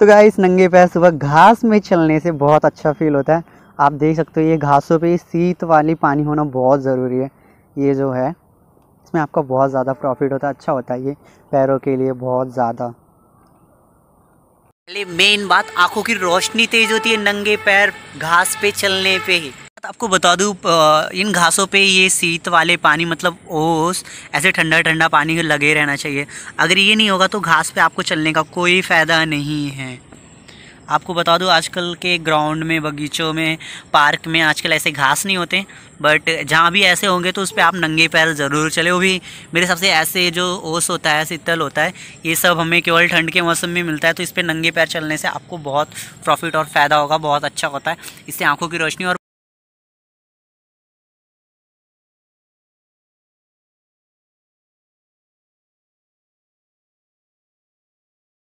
तो इस नंगे पैर सुबह घास में चलने से बहुत अच्छा फील होता है आप देख सकते हो ये घासों पे सीत वाली पानी होना बहुत ज़रूरी है ये जो है इसमें आपका बहुत ज़्यादा प्रॉफिट होता है अच्छा होता है ये पैरों के लिए बहुत ज़्यादा पहले मेन बात आंखों की रोशनी तेज होती है नंगे पैर घास पे चलने पे ही आपको बता दूँ इन घासों पे ये सीत वाले पानी मतलब ओस ऐसे ठंडा ठंडा पानी लगे रहना चाहिए अगर ये नहीं होगा तो घास पे आपको चलने का कोई फ़ायदा नहीं है आपको बता दूँ आजकल के ग्राउंड में बगीचों में पार्क में आजकल ऐसे घास नहीं होते बट जहाँ भी ऐसे होंगे तो उस पर आप नंगे पैर ज़रूर चले वो भी मेरे हिसाब से ऐसे जो ओस होता है शीतल होता है ये सब हमें केवल ठंड के मौसम में मिलता है तो इस पर नंगे पैर चलने से आपको बहुत प्रॉफिट और फ़ायदा होगा बहुत अच्छा होता है इससे आँखों की रोशनी और